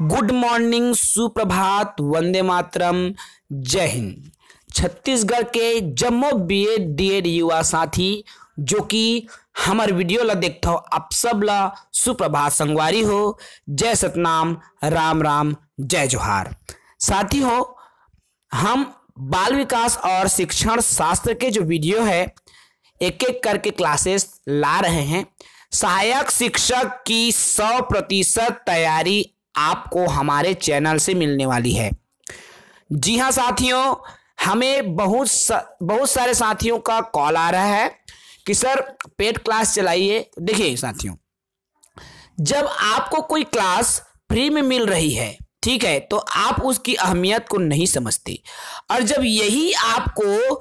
good morning सुप्रभात वंदे मातरम जय हिंद छत्तीसगढ़ के जम्मो बी ए डी एड युवा साथी जो कि हमारे वीडियो ला देखता हो आप सब ला सुप्रभात संगवारी हो जय सतनाम राम राम जय जोहार साथी हो हम बाल विकास और शिक्षण शास्त्र के जो वीडियो है एक एक करके क्लासेस ला रहे हैं सहायक शिक्षक की सौ प्रतिशत तैयारी आपको हमारे चैनल से मिलने वाली है जी हाँ साथियों हमें बहुत सा, बहुत सारे साथियों का कॉल आ रहा है कि सर पेड क्लास चलाइए देखिए साथियों जब आपको कोई क्लास फ्री में मिल रही है ठीक है तो आप उसकी अहमियत को नहीं समझते और जब यही आपको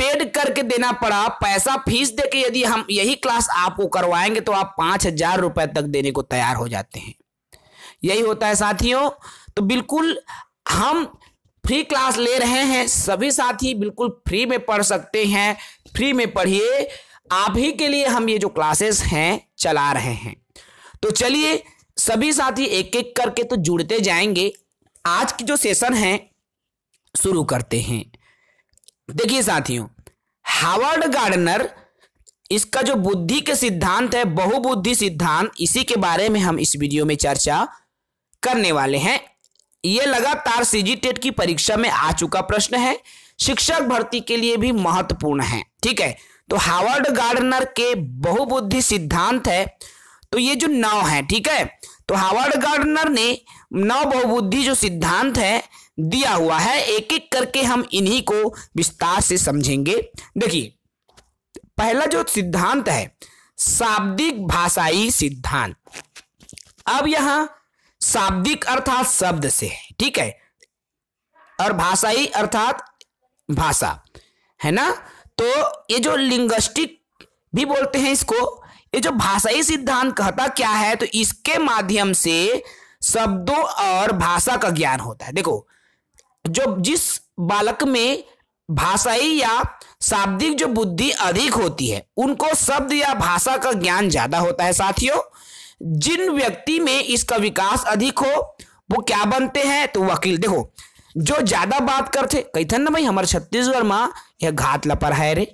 पेड करके देना पड़ा पैसा फीस दे के यदि हम यही क्लास आपको करवाएंगे तो आप पाँच हजार रुपए तक देने को तैयार हो जाते हैं यही होता है साथियों तो बिल्कुल हम फ्री क्लास ले रहे हैं सभी साथी बिल्कुल फ्री में पढ़ सकते हैं फ्री में पढ़िए आप ही के लिए हम ये जो क्लासेस हैं चला रहे हैं तो चलिए सभी साथी एक एक करके तो जुड़ते जाएंगे आज की जो सेशन है शुरू करते हैं देखिए साथियों हावर्ड गार्डनर इसका जो बुद्धि के सिद्धांत है बहुबुद्धि सिद्धांत इसी के बारे में हम इस वीडियो में चर्चा करने वाले हैं ये लगातार सीजी टेट की परीक्षा में आ चुका प्रश्न है शिक्षक भर्ती के लिए भी महत्वपूर्ण है ठीक है तो हावर्ड गार्डनर के बहुबुद्धि सिद्धांत है तो ये जो नौ है ठीक है तो हावर्ड गार्डनर ने नौ बहुबुद्धि जो सिद्धांत है दिया हुआ है एक एक करके हम इन्हीं को विस्तार से समझेंगे देखिए पहला जो सिद्धांत है शाब्दिक भाषाई सिद्धांत अब यहां शाब्दिक अर्थात शब्द से ठीक है और भाषाई अर्थात भाषा है ना तो ये जो लिंग्विस्टिक भी बोलते हैं इसको ये जो भाषाई सिद्धांत कहता क्या है तो इसके माध्यम से शब्दों और भाषा का ज्ञान होता है देखो जो जिस बालक में भाषाई या शाब्दिक जो बुद्धि अधिक होती है उनको शब्द या भाषा का ज्ञान ज्यादा होता है साथियों जिन व्यक्ति में इसका विकास अधिक हो वो क्या बनते हैं तो वकील देखो जो ज्यादा बात करते था ना भाई हमारे छत्तीसगढ़ में यह घात लपर है रे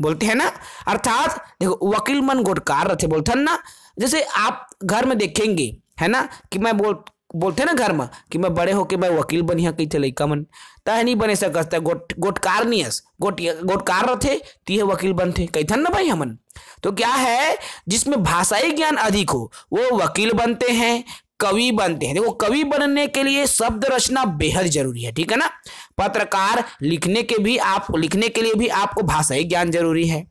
बोलते हैं ना अर्थात देखो वकील मन गोटकार रहते बोलते ना जैसे आप घर में देखेंगे है ना कि मैं बोल बोलते ना घर में कि मैं बड़े होके मैं वकील बनिया कही लड़का मन तह नहीं बने सकता गोट गोटकार नियस गोट गोटकार रहते तिहे तो वकील बनते था ना भाई हमन तो क्या है जिसमें भाषाई ज्ञान अधिक हो वो वकील बनते हैं कवि बनते हैं देखो कवि बनने के लिए शब्द रचना बेहद जरूरी है ठीक है ना पत्रकार लिखने के भी आप लिखने के लिए भी आपको भाषाई ज्ञान जरूरी है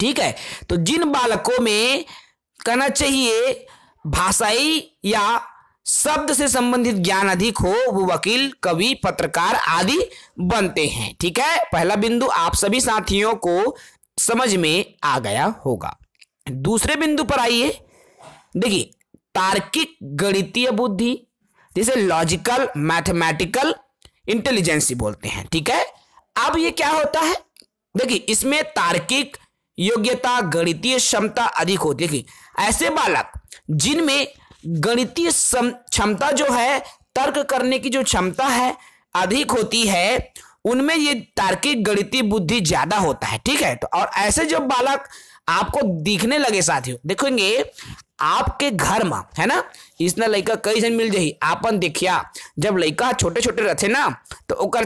ठीक है तो जिन बालकों में कहना चाहिए भाषाई या शब्द से संबंधित ज्ञान अधिक हो वो वकील कवि पत्रकार आदि बनते हैं ठीक है पहला बिंदु आप सभी साथियों को समझ में आ गया होगा दूसरे बिंदु पर आइए देखिए तार्किक गणितीय बुद्धि जिसे लॉजिकल मैथमेटिकल इंटेलिजेंसी बोलते हैं ठीक है अब ये क्या होता है देखिए इसमें तार्किक योग्यता गणितीय क्षमता अधिक होती है ऐसे बालक जिनमें गणितीय क्षमता जो है तर्क करने की जो क्षमता है अधिक होती है उनमें ये तार्किक गणितीय बुद्धि ज्यादा होता है ठीक है तो और ऐसे जब बालक आपको दिखने लगे साथियों देखेंगे आपके घर में है ना इसने लड़का कई जन मिल जाए आपन देखिया जब लड़का छोटे छोटे रहते ना तो उकर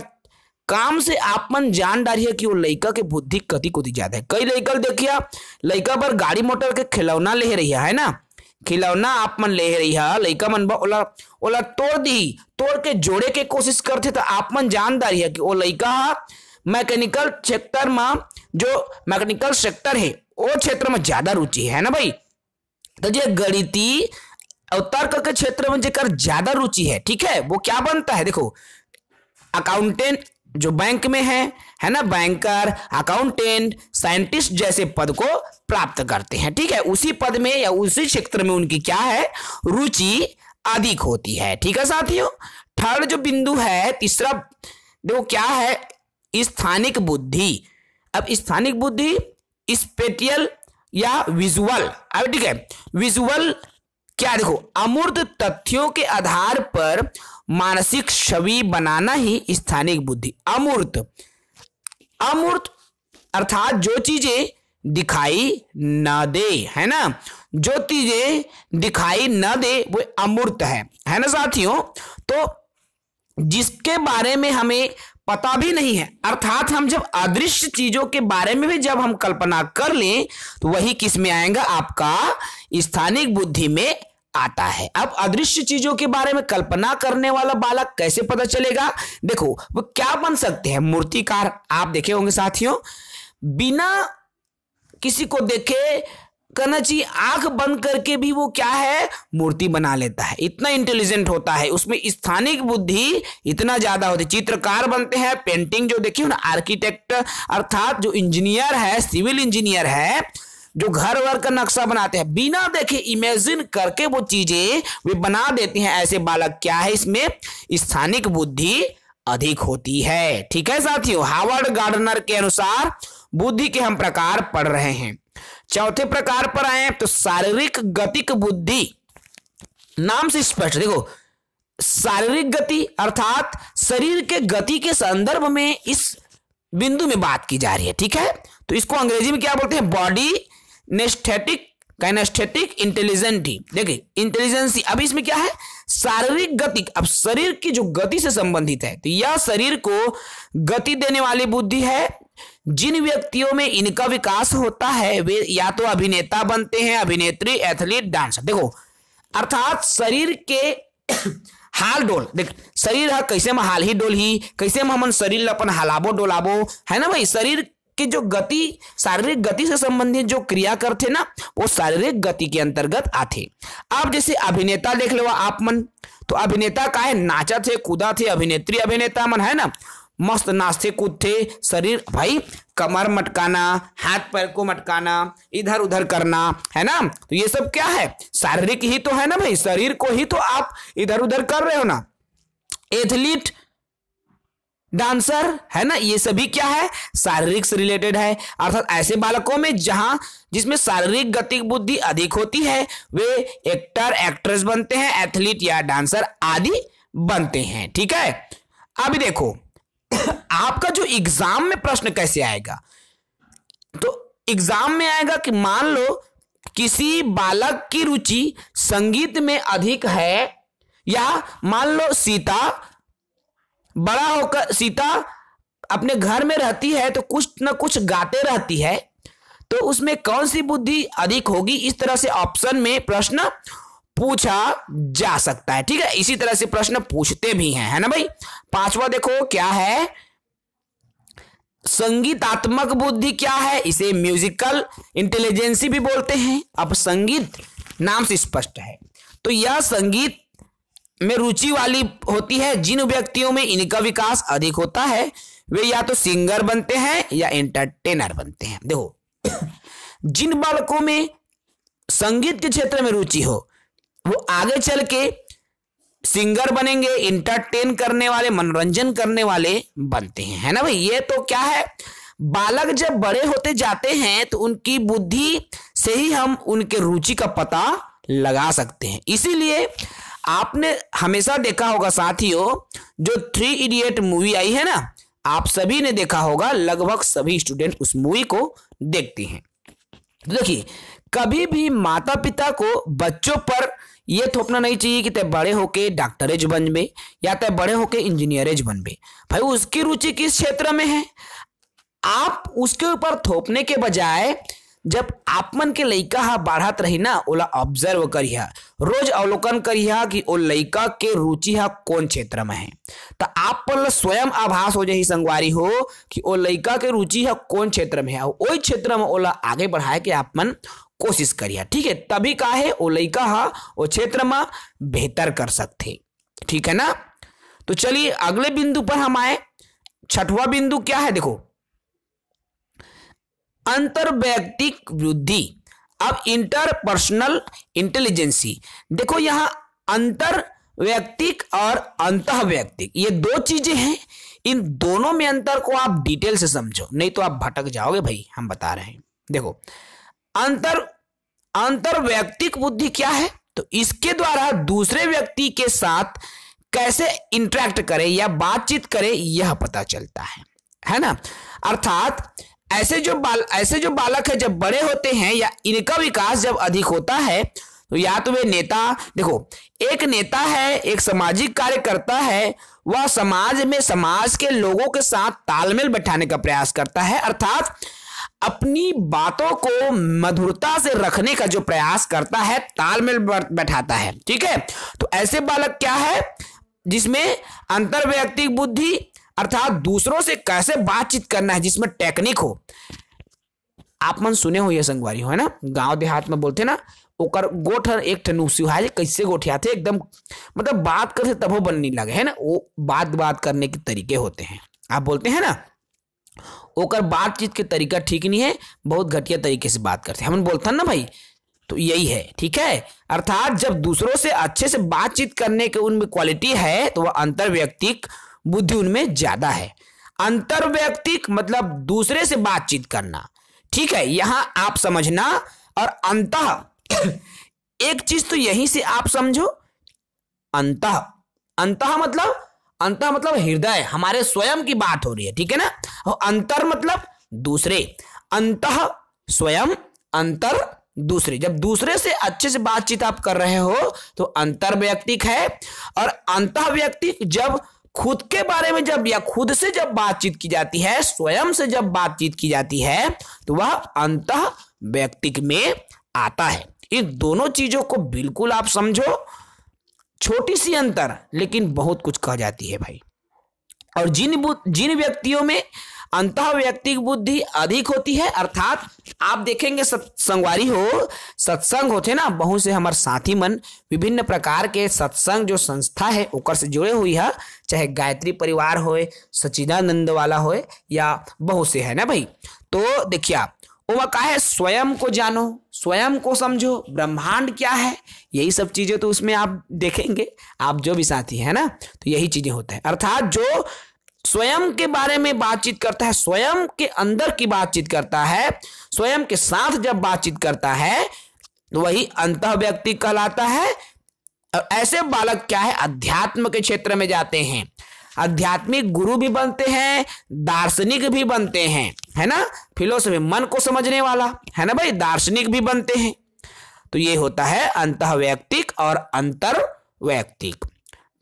काम से आपन जान है कि वो लड़का के बुद्धि कति कति ज्यादा है कई लड़का देखिया लड़का पर गाड़ी मोटर के खिलौना ले रही है ना खिलौना आप मन ले रही रहा लैका मन ओला ओला तोड़ दी तोड़ के जोड़े के कोशिश करते तो आप मन जान दा रही है कि वो लैका मैकेनिकल सेक्टर में जो मैकेनिकल सेक्टर है वो क्षेत्र में ज्यादा रुचि है ना भाई तो ये गणिती और तर्क के क्षेत्र में जेकर ज्यादा रुचि है ठीक है वो क्या बनता है देखो अकाउंटेंट जो बैंक में है है ना बैंकर अकाउंटेंट साइंटिस्ट जैसे पद को प्राप्त करते हैं ठीक है उसी पद में या उसी क्षेत्र में उनकी क्या है रुचि अधिक होती है ठीक है साथियों थर्ड जो बिंदु है तीसरा देखो क्या है स्थानिक बुद्धि अब स्थानिक बुद्धि स्पेटियल या विजुअल अब ठीक है विजुअल क्या देखो अमूर्त तथ्यों के आधार पर मानसिक छवि बनाना ही स्थानिक बुद्धि अमूर्त अमूर्त अर्थात जो चीजें दिखाई न दे है ना जो चीजें दिखाई न दे वो अमूर्त है है ना साथियों तो जिसके बारे में हमें पता भी नहीं है अर्थात हम जब अदृश्य चीजों के बारे में भी जब हम कल्पना कर लें तो वही किस में आएगा आपका स्थानिक बुद्धि में आता है अब अदृश्य चीजों के बारे में कल्पना करने वाला बालक कैसे पता चलेगा देखो वो क्या बन सकते हैं मूर्तिकार आप देखे होंगे साथियों बिना किसी को देखे कहना चाहिए आंख बंद करके भी वो क्या है मूर्ति बना लेता है इतना इंटेलिजेंट होता है उसमें स्थानिक बुद्धि इतना ज्यादा होती है चित्रकार बनते हैं पेंटिंग जो देखिए ना आर्किटेक्ट अर्थात जो इंजीनियर है सिविल इंजीनियर है जो घर वर का नक्शा बनाते हैं बिना देखे इमेजिन करके वो चीजें वे बना देते हैं ऐसे बालक क्या है इसमें स्थानिक बुद्धि अधिक होती है ठीक है साथियों हावर्ड गार्डनर के अनुसार बुद्धि के हम प्रकार पढ़ रहे हैं चौथे प्रकार पर आए तो शारीरिक गतिक बुद्धि नाम से स्पष्ट देखो शारीरिक गति अर्थात शरीर के गति के संदर्भ में इस बिंदु में बात की जा रही है ठीक है तो इसको अंग्रेजी में क्या बोलते हैं बॉडी नेस्थेटिक काइनेस्थेटिक इंटेलिजेंट ही देखिए इंटेलिजेंसी अब इसमें क्या है शारीरिक गति अब शरीर की जो गति से संबंधित है तो यह शरीर को गति देने वाली बुद्धि है जिन व्यक्तियों में इनका विकास होता है वे या तो अभिनेता बनते हैं अभिनेत्री एथलीट डांसर देखो अर्थात शरीर के हाल डोल देख शरीर है कैसे में हाल ही डोल ही कैसे में हम शरीर अपन हलाबो डोलाबो है ना भाई शरीर कि जो गति शारीरिक गति से संबंधित जो क्रिया करते ना वो शारीरिक गति के अंतर्गत आते आप जैसे अभिनेता देख लो आप मन तो अभिनेता का है नाचा थे कूदा थे अभिनेत्री अभिनेता मन है ना मस्त नाचते कूदते शरीर भाई कमर मटकाना हाथ पैर को मटकाना इधर उधर करना है ना तो ये सब क्या है शारीरिक ही तो है ना भाई शरीर को ही तो आप इधर उधर कर रहे हो ना एथलीट डांसर है ना ये सभी क्या है शारीरिक से रिलेटेड है अर्थात ऐसे बालकों में जहां जिसमें शारीरिक गति बुद्धि अधिक होती है वे एक्टर एक्ट्रेस बनते हैं एथलीट या डांसर आदि बनते हैं ठीक है अभी देखो आपका जो एग्जाम में प्रश्न कैसे आएगा तो एग्जाम में आएगा कि मान लो किसी बालक की रुचि संगीत में अधिक है या मान लो सीता बड़ा होकर सीता अपने घर में रहती है तो कुछ ना कुछ गाते रहती है तो उसमें कौन सी बुद्धि अधिक होगी इस तरह से ऑप्शन में प्रश्न पूछा जा सकता है ठीक है इसी तरह से प्रश्न पूछते भी हैं है ना भाई पांचवा देखो क्या है संगीतात्मक बुद्धि क्या है इसे म्यूजिकल इंटेलिजेंसी भी बोलते हैं अब संगीत नाम से स्पष्ट है तो यह संगीत में रुचि वाली होती है जिन व्यक्तियों में इनका विकास अधिक होता है वे या तो सिंगर बनते हैं या एंटरटेनर बनते हैं देखो जिन बालकों में संगीत के क्षेत्र में रुचि हो वो आगे चल के सिंगर बनेंगे इंटरटेन करने वाले मनोरंजन करने वाले बनते हैं है ना भाई ये तो क्या है बालक जब बड़े होते जाते हैं तो उनकी बुद्धि से ही हम उनके रुचि का पता लगा सकते हैं इसीलिए आपने हमेशा देखा होगा साथियों जो थ्री इडियट मूवी आई है ना आप सभी ने देखा होगा लगभग सभी स्टूडेंट उस मूवी को देखते हैं तो देखिए कभी भी माता पिता को बच्चों पर यह थोपना नहीं चाहिए कि ते बड़े होके डॉक्टरेज बनबे या ते बड़े होके इंजीनियरेज बनबे भाई उसकी रुचि किस क्षेत्र में है आप उसके ऊपर थोपने के बजाय जब मन के लइका हा बढ़त रही ना ओला ऑब्जर्व करिया रोज अवलोकन करिया कि ओ लइका के रुचि हा कौन क्षेत्र में है तो आप पर स्वयं आभास हो जाए संगवारी हो कि ओ लइका के रुचि हा कौन क्षेत्र में है वही क्षेत्र में ओला आगे बढ़ाए के आपमन कोशिश करिया ठीक है तभी का है वो लइका हा वो क्षेत्र में बेहतर कर सकते ठीक है ना तो चलिए अगले बिंदु पर हम आए छठवा बिंदु क्या है देखो अंतर्वैयक्तिक वृद्धि अब इंटरपर्सनल इंटेलिजेंसी देखो यहां अंतर व्यक्तिक और अंत व्यक्तिक ये दो चीजें हैं इन दोनों में अंतर को आप डिटेल से समझो नहीं तो आप भटक जाओगे भाई हम बता रहे हैं देखो अंतर अंतर व्यक्तिक बुद्धि क्या है तो इसके द्वारा दूसरे व्यक्ति के साथ कैसे इंटरेक्ट करे या बातचीत करे यह पता चलता है है ना अर्थात ऐसे जो बाल ऐसे जो बालक है जब बड़े होते हैं या इनका विकास जब अधिक होता है तो या तो वे नेता देखो एक नेता है एक सामाजिक कार्यकर्ता है वह समाज में समाज के लोगों के साथ तालमेल बैठाने का प्रयास करता है अर्थात अपनी बातों को मधुरता से रखने का जो प्रयास करता है तालमेल बैठाता है ठीक है तो ऐसे बालक क्या है जिसमें अंतर्व्यक्तिक बुद्धि अर्थात दूसरों से कैसे बातचीत करना है जिसमें टेक्निक हो आप मन सुने हो ये संगवारी हो है ना गांव देहात में बोलते ना ओकर गोठर एक ठन उसिहाय कैसे थे एकदम मतलब बात करते तब बनने लगे है ना वो बात बात करने के तरीके होते हैं आप बोलते हैं ना ओकर बातचीत के तरीका ठीक नहीं है बहुत घटिया तरीके से बात करते हैं हम बोलते हैं ना भाई तो यही है ठीक है अर्थात जब दूसरों से अच्छे से बातचीत करने के उनमें क्वालिटी है तो वह अंतर व्यक्तिक बुद्धि उनमें ज्यादा है अंतर्व्यक्तिक मतलब दूसरे से बातचीत करना ठीक है यहां आप समझना और अंत एक चीज तो यहीं से आप समझो अंत अंत मतलब अंत मतलब हृदय हमारे स्वयं की बात हो रही है ठीक है ना और अंतर मतलब दूसरे अंत स्वयं अंतर दूसरे जब दूसरे से अच्छे से बातचीत आप कर रहे हो तो अंतर्व्यक्तिक है और अंत व्यक्तिक जब खुद के बारे में जब या खुद से जब बातचीत की जाती है स्वयं से जब बातचीत की जाती है तो वह अंत व्यक्तिक में आता है इन दोनों चीजों को बिल्कुल आप समझो छोटी सी अंतर लेकिन बहुत कुछ कह जाती है भाई और जिन जिन व्यक्तियों में अंत व्यक्ति की बुद्धि अधिक होती है अर्थात आप देखेंगे सत्संगवारी हो सत्संग होते ना बहुत से हमारे साथी मन विभिन्न प्रकार के सत्संग जो संस्था है ओकर से जुड़े हुई है चाहे गायत्री परिवार हो सचिदानंद वाला हो या बहुत से है ना भाई तो देखिए वो वह का है स्वयं को जानो स्वयं को समझो ब्रह्मांड क्या है यही सब चीजें तो उसमें आप देखेंगे आप जो भी साथी है ना तो यही चीजें होता है अर्थात जो स्वयं के बारे में बातचीत करता है स्वयं के अंदर की बातचीत करता है स्वयं के साथ जब बातचीत करता है तो वही अंत व्यक्ति कहलाता है और ऐसे बालक क्या है अध्यात्म के क्षेत्र में जाते हैं आध्यात्मिक गुरु भी बनते हैं दार्शनिक भी बनते हैं है ना फिलोसफी मन को समझने वाला है ना भाई दार्शनिक भी बनते हैं तो ये होता है अंत व्यक्तिक और अंतर व्यक्तिक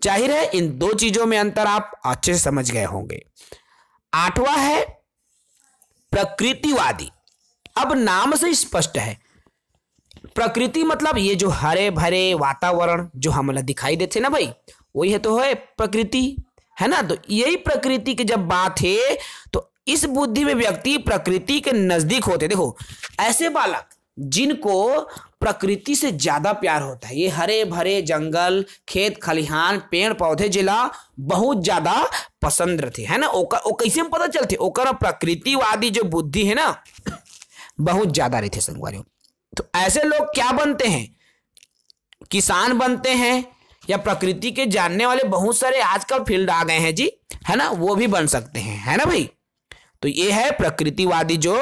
जाहिर है इन दो चीजों में अंतर आप अच्छे से समझ गए होंगे आठवां है प्रकृतिवादी अब नाम से स्पष्ट है प्रकृति मतलब ये जो हरे भरे वातावरण जो हमें दिखाई देते ना भाई वही है तो है प्रकृति है ना तो यही प्रकृति की जब बात है तो इस बुद्धि में व्यक्ति प्रकृति के नजदीक होते देखो ऐसे बालक जिनको प्रकृति से ज्यादा प्यार होता है ये हरे भरे जंगल खेत खलिहान पेड़ पौधे जिला बहुत ज्यादा पसंद रहते है ना ओकर ओ कैसे में पता चलते ओकर प्रकृतिवादी जो बुद्धि है ना बहुत ज्यादा रहते संगवारी तो ऐसे लोग क्या बनते हैं किसान बनते हैं या प्रकृति के जानने वाले बहुत सारे आजकल फील्ड आ गए हैं जी है ना वो भी बन सकते हैं है ना भाई तो ये है प्रकृतिवादी जो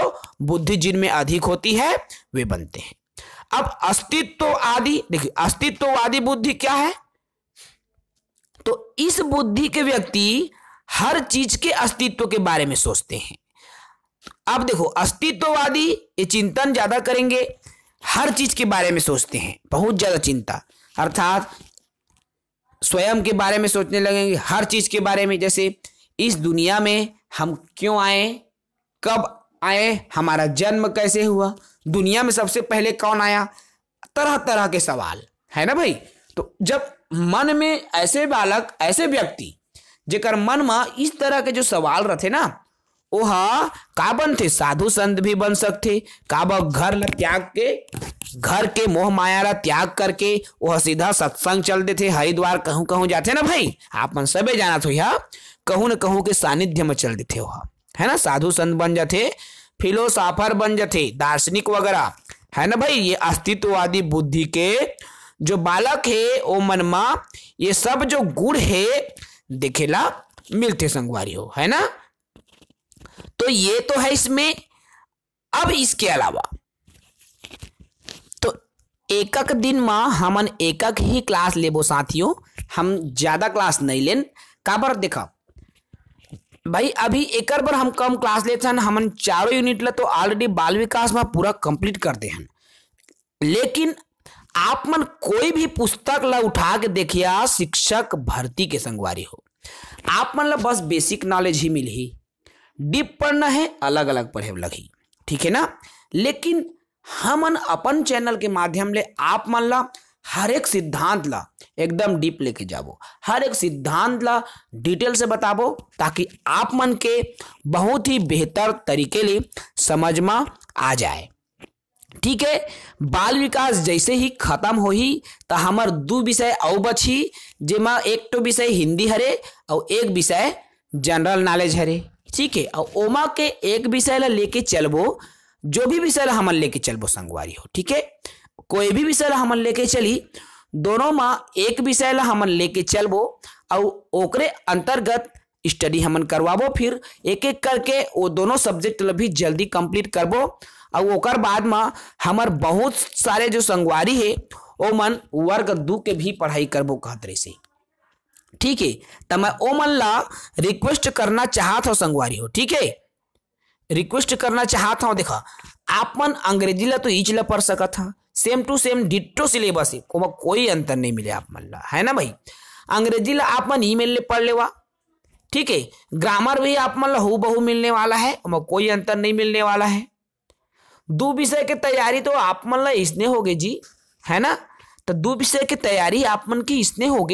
बुद्धि जिनमें अधिक होती है वे बनते हैं अब आदि देखिए अस्तित्ववादी बुद्धि क्या है तो इस बुद्धि के व्यक्ति हर चीज के अस्तित्व के बारे में सोचते हैं अब देखो अस्तित्ववादी ये चिंतन ज्यादा करेंगे हर चीज के बारे में सोचते हैं बहुत ज्यादा चिंता अर्थात स्वयं के बारे में सोचने लगेंगे हर चीज के बारे में जैसे इस दुनिया में हम क्यों आए कब आए हमारा जन्म कैसे हुआ दुनिया में सबसे पहले कौन आया तरह तरह के सवाल है ना भाई तो जब मन में ऐसे बालक ऐसे व्यक्ति जेकर मन में इस तरह के जो सवाल रहते ना वह का थे साधु संत भी बन सकते काबा घर ल त्याग के घर के मोह माया ला त्याग करके वह सीधा सत्संग चल देते हरिद्वार कहूं कहूं जाते ना भाई आप मन सबे जाना थो यह कहूं न कहूं के सानिध्य में चल देते वह है ना साधु संत बन जाते फिलोसॉफर बन जाते दार्शनिक वगैरह है ना भाई ये अस्तित्ववादी बुद्धि के जो बालक है ओ मनमा ये सब जो गुण है देखेला मिलते संगवारी हो है ना तो ये तो है इसमें अब इसके अलावा तो एकक दिन मा हमन एकक ही क्लास लेबो साथियों हम ज्यादा क्लास नहीं लेन काबर देखा भाई अभी एकर पर हम कम क्लास लेते हैं हम चारों यूनिट ला तो ऑलरेडी बाल विकास में पूरा कंप्लीट करते हैं लेकिन आप मन कोई भी पुस्तक ला उठा के देखिया शिक्षक भर्ती के संगवारी हो आप मन ला बस बेसिक नॉलेज ही मिल ही डीप पढ़ना है अलग अलग पढ़े लगी ठीक है ना लेकिन हमन अपन चैनल के माध्यम ले आप मन ला हर एक ला एकदम डीप लेके जाबो हर एक सिद्धांत ला डिटेल से बताबो ताकि आप मन के बहुत ही बेहतर तरीके ले समझ में आ जाए ठीक है बाल विकास जैसे ही खत्म हो ही तो हमार दू विषय और बची जेमा एक तो विषय हिंदी हरे और एक विषय जनरल नॉलेज हरे ठीक है और ओमा के एक विषय ला लेके चलबो जो भी विषय हम लेके चलबो संगवारी हो ठीक है कोई भी विषय हमन लेके चली दोनों में एक विषय ला हमन लेके चलबो और ओकरे अंतर्गत स्टडी हमन करवाबो फिर एक एक करके वो दोनों सब्जेक्ट भी जल्दी कंप्लीट करबो और ओकर बाद में हमार बहुत सारे जो संगवारी है वो मन वर्ग दू के भी पढ़ाई करबो कहते से ठीक है तो मैं ओ मन ला रिक्वेस्ट करना चाहत हूँ संगवारी हो ठीक है रिक्वेस्ट करना चाहता हूँ देखा आप मन अंग्रेजी ला तो ईच ला पढ़ सकत था same to same ditto syllabus है को कोई अंतर नहीं मिले आप मन है ना भाई अंग्रेजी ला आप मन ईमेल ले पढ़ लेवा ठीक है ग्रामर भी आप मन लू बहु मिलने वाला है और कोई अंतर नहीं मिलने वाला है दो विषय की तैयारी तो आप मन ला इसने हो जी है ना तो दो विषय की तैयारी आप मन की इसने हो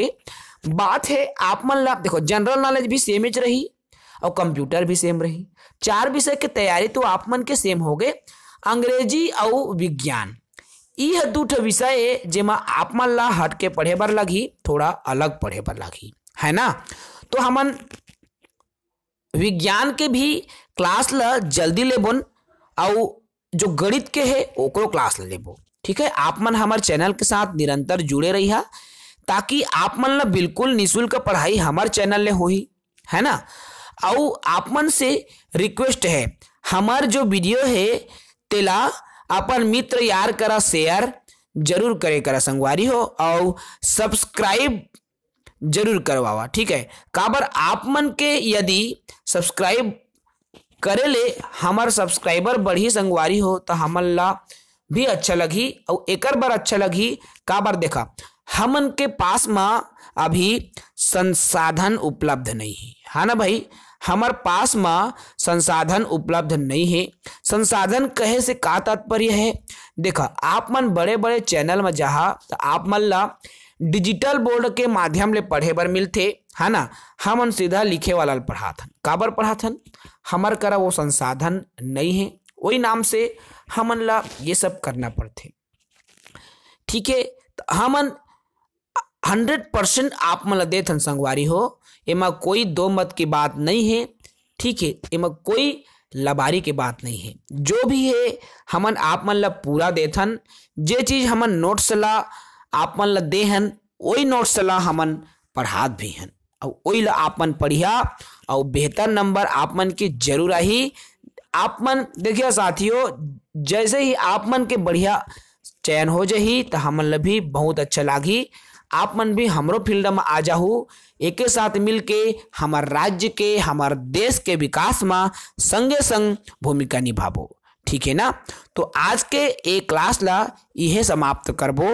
बात है आप मन ला देखो जनरल नॉलेज भी सेम ही रही और कंप्यूटर भी सेम रही चार विषय की तैयारी तो आप मन के सेम हो गए अंग्रेजी और विज्ञान दूट दूठ विषय जेमा आप मन ला हट के पढ़े बर लगी थोड़ा अलग पढ़े बर लगी है ना तो हमन विज्ञान के भी क्लास ला जल्दी लेबन और जो गणित के है ओकरो क्लास लेबो ठीक है आप मन हमारे चैनल के साथ निरंतर जुड़े रही ताकि आप मन ला बिल्कुल निःशुल्क पढ़ाई हमारे चैनल ले ही है ना और आप मन से रिक्वेस्ट है हमार जो वीडियो है तेला अपन मित्र यार करा शेयर जरूर करे करा संगवारी हो और सब्सक्राइब जरूर करवावा ठीक है काबर आप मन के यदि सब्सक्राइब करे ले हमार सब्सक्राइबर बढ़ी संगवारी हो तो हमन ला भी अच्छा लगी और एकर बार अच्छा लगी काबर देखा हमन के पास में अभी संसाधन उपलब्ध नहीं है हाँ ना भाई हमार पास में संसाधन उपलब्ध नहीं है संसाधन कहे से का तात्पर्य है देखा आप मन बड़े बड़े चैनल में जहा तो आप मन ला डिजिटल बोर्ड के माध्यम ले पढ़े बर मिलते है ना हम सीधा लिखे वाला पढ़ाथन काबर पढ़ाथन हमार करा वो संसाधन नहीं है वही नाम से हमन ला ये सब करना पड़ते ठीक है हमन हंड्रेड परसेंट आप मन दे संगवारी हो एमा कोई दो मत की बात नहीं है ठीक है एमा कोई लबारी के बात नहीं है जो भी है हमन आप मन ला पूरा देथन जे चीज हमन नोट्स ला आप मन ला दे वही नोट्स ला हमन पढ़ात भी हन और वही ला आप मन पढ़िया और बेहतर नंबर आप मन की जरूर आही आप मन देखिए साथियों जैसे ही आप मन के बढ़िया चयन हो जाही तो हमन भी बहुत अच्छा लागी आप मन भी हमरो फील्ड में आ जाओ एक साथ मिल के हमार राज्य के हमार देश के विकास में संगे संग भूमिका निभाबो ठीक है ना तो आज के एक क्लास ला यह समाप्त करबो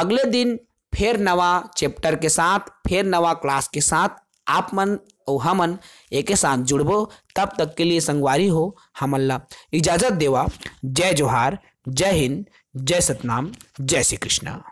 अगले दिन फिर नवा चैप्टर के साथ फिर नवा क्लास के साथ आप मन और हमन एक साथ जुड़बो तब तक के लिए संगवारी हो हमन ला इजाज़त देवा जय जोहार जय हिंद जय सतनाम जय श्री कृष्णा